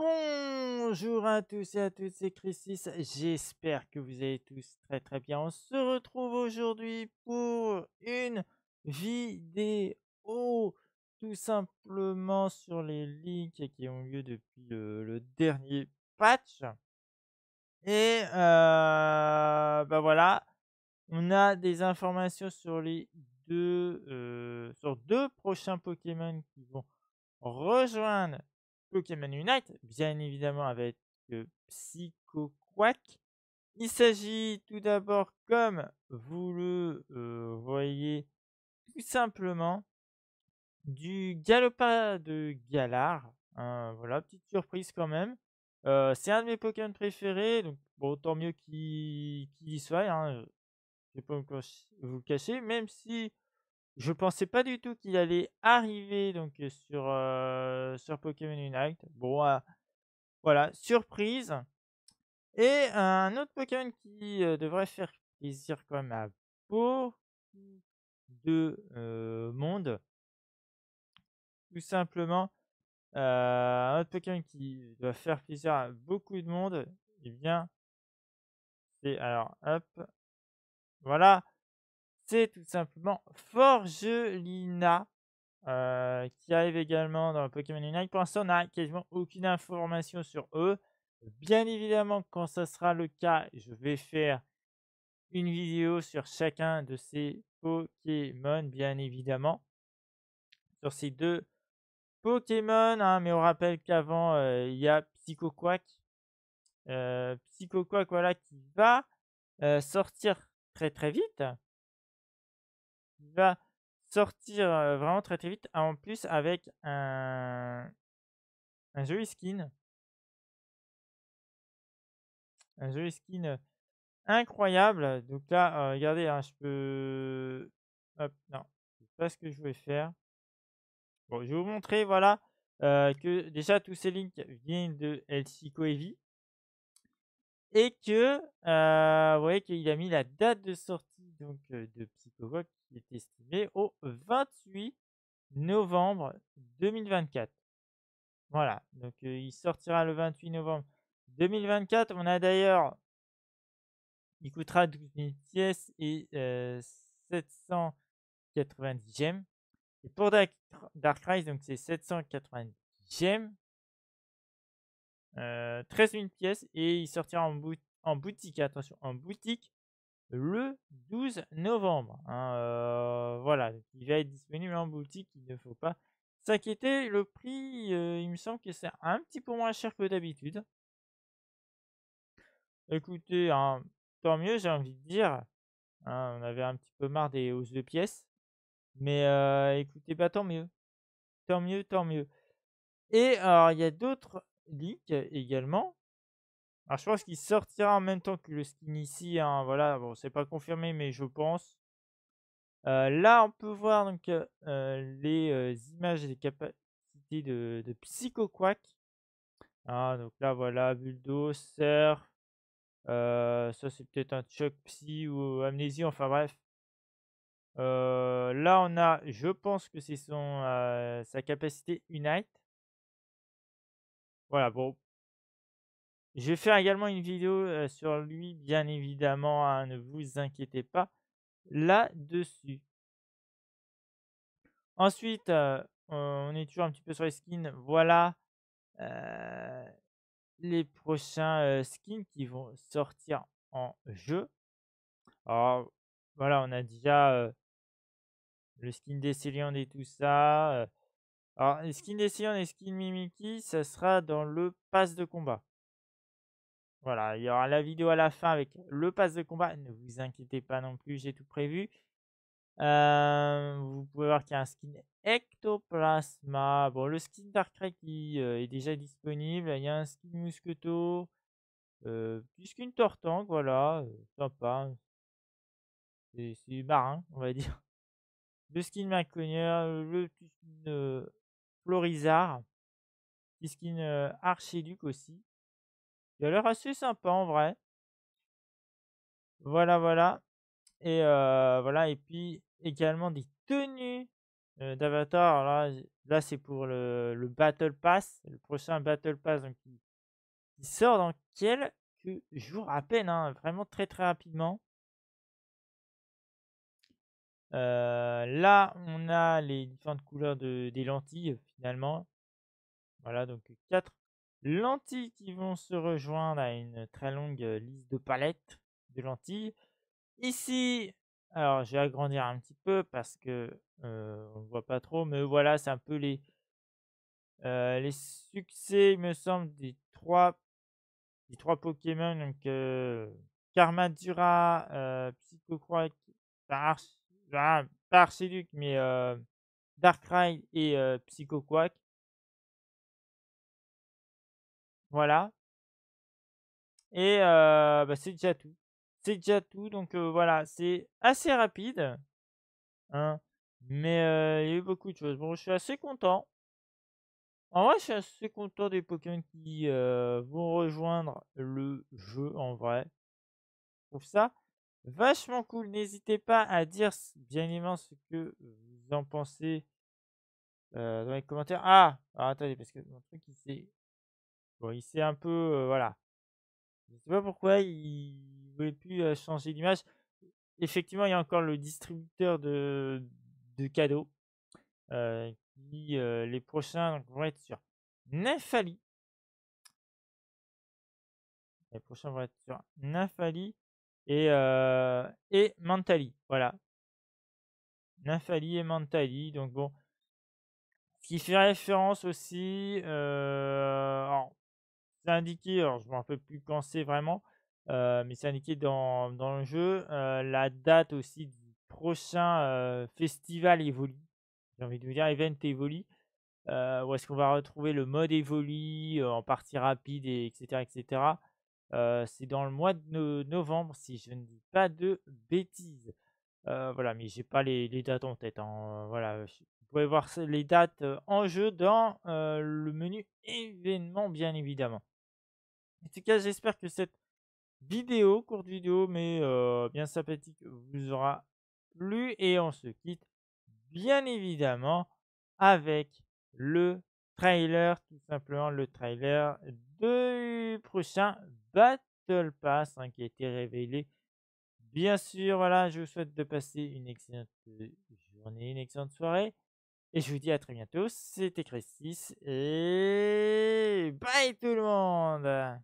Bonjour à tous et à toutes, c'est Chrisis. J'espère que vous allez tous très très bien. On se retrouve aujourd'hui pour une vidéo tout simplement sur les leaks qui ont lieu depuis le, dernier patch. Et euh, bah, voilà, on a des informations sur les deux, euh, sur deux prochains Pokémon qui vont rejoindre Pokémon Unite, bien évidemment avec Psychoquack. Psycho Quack. Il s'agit tout d'abord, comme vous le euh, voyez, tout simplement du Galopa de Galar. Hein, voilà, petite surprise quand même. Euh, c'est un de mes Pokémon préférés, donc bon, tant mieux qu'il y soit. Hein, je ne vais pas vous cacher, même si je pensais pas du tout qu'il allait arriver donc sur, sur Pokémon Unite. Bon, ah, voilà, surprise. Et un autre Pokémon qui devrait faire plaisir quand même à beaucoup de monde. Tout simplement, un autre Pokémon qui doit faire plaisir à beaucoup de monde, et eh bien, c'est alors, hop, voilà, c'est tout simplement Forgelina. Euh, qui arrive également dans le Pokémon Unite. Pour l'instant, on n'a quasiment aucune information sur eux. Bien évidemment, quand ça sera le cas, je vais faire une vidéo sur chacun de ces Pokémon, bien évidemment. Sur ces deux Pokémon, hein, mais on rappelle qu'avant, euh, il y a Psychoquack. Euh, voilà, qui va euh, sortir très très vite va sortir vraiment très très vite. En plus, avec un, un joli skin. Un joli skin incroyable. Donc là, regardez, hein, je peux... Hop, non, sais pas ce que je vais faire. Bon, je vais vous montrer, voilà, que déjà tous ces links viennent de LC Coevi. Et que, vous voyez qu'il a mis la date de sortie donc de Psychovoc qui est estimé au 28 novembre 2024. Voilà, donc euh, il sortira le 28 novembre 2024. On a d'ailleurs, il coûtera 12 000 pièces et 790 euh, gemmes. Et pour Dark, Rise, donc c'est 790 gemmes, 13 euh, 000 pièces et il sortira en, bout en boutique, attention, en boutique le 12 novembre. Hein, euh, voilà, il va être disponible en boutique, il ne faut pas s'inquiéter. Le prix, euh, il me semble que c'est un petit peu moins cher que d'habitude. Écoutez, hein, tant mieux, j'ai envie de dire. Hein, on avait un petit peu marre des hausses de pièces. Mais euh, écoutez, bah tant mieux. Tant mieux, tant mieux. Et alors, il y a d'autres leaks également. Alors, je pense qu'il sortira en même temps que le skin ici. Hein, voilà, bon, c'est pas confirmé, mais je pense. Euh, là, on peut voir donc euh, euh, les images et les capacités de, de Psycho Quack. Ah, donc là, voilà, Bulldozer. ça, c'est peut-être un Chuck Psy ou Amnésie, enfin bref. là, on a, je pense que c'est son sa capacité Unite. Voilà, bon, je vais faire également une vidéo sur lui, bien évidemment, hein, ne vous inquiétez pas là-dessus. Ensuite, on est toujours un petit peu sur les skins. Voilà les prochains skins qui vont sortir en jeu. Alors, voilà, on a déjà le skin des et tout ça. Alors, les skins des Céliandes et skin Mimiki, ça sera dans le pass de combat. Voilà, il y aura la vidéo à la fin avec le pass de combat. Ne vous inquiétez pas non plus, j'ai tout prévu. Euh, vous pouvez voir qu'il y a un skin Ectoplasma. Bon, le skin Darkrai qui euh, est déjà disponible. Il y a un skin Musketo. Euh, qu'une Tortank, voilà. Euh, sympa. C'est marin, on va dire. Le skin Maconier, le skin Florizard. plus skin Archiduc aussi. Il assez sympa en vrai. Voilà, voilà. Et voilà, et puis également des tenues d'Avatar. Là, là c'est pour le, le, Battle Pass, le prochain Battle Pass donc, qui, sort dans quelques jour à peine, hein, vraiment très très rapidement. là, on a les différentes couleurs de, des lentilles finalement. Voilà, donc quatre lentilles qui vont se rejoindre à une très longue euh, liste de palettes de lentilles. Ici, alors je vais agrandir un petit peu parce que euh, on ne voit pas trop, mais voilà, c'est un peu les, euh, les succès, il me semble, des trois, trois Pokémon, donc euh, Karmadura, euh, Psychocroak, Archiduc, ah, mais Darkrai et Psychoquack. Voilà. Et bah, c'est déjà tout. C'est déjà tout. Donc voilà, c'est assez rapide. Hein. Mais il y a eu beaucoup de choses. Bon, je suis assez content. En vrai, je suis assez content des Pokémon qui vont rejoindre le jeu en vrai. Je trouve ça vachement cool. N'hésitez pas à dire bien évidemment ce que vous en pensez dans les commentaires. Ah, Alors, attendez, parce que mon truc il s'est un peu. voilà. Je sais pas pourquoi il voulait plus changer d'image. Effectivement, il y a encore le distributeur de, de cadeaux. qui, les prochains vont être sur Nymphalie. Les prochains vont être sur Nymphalie et, et Mentali. Voilà. Nymphalie et Mentali. Donc bon. Ce qui fait référence aussi c'est indiqué, alors je ne m'en plus penser vraiment, euh, mais c'est indiqué dans, dans, le jeu, euh, la date aussi du prochain euh, festival Evoli, j'ai envie de vous dire Event Evoli, où est-ce qu'on va retrouver le mode Evoli en partie rapide, et etc. etc. c'est dans le mois de novembre, si je ne dis pas de bêtises. voilà, mais j'ai pas les, les, dates en tête. en hein, Voilà, vous pouvez voir les dates en jeu dans le menu événement bien évidemment. En tout cas, j'espère que cette vidéo, courte vidéo, mais bien sympathique, vous aura plu. Et on se quitte, bien évidemment, avec le trailer, tout simplement le trailer du prochain Battle Pass hein, qui a été révélé. Bien sûr, voilà, je vous souhaite de passer une excellente journée, une excellente soirée. Et je vous dis à très bientôt, c'était Christis et bye tout le monde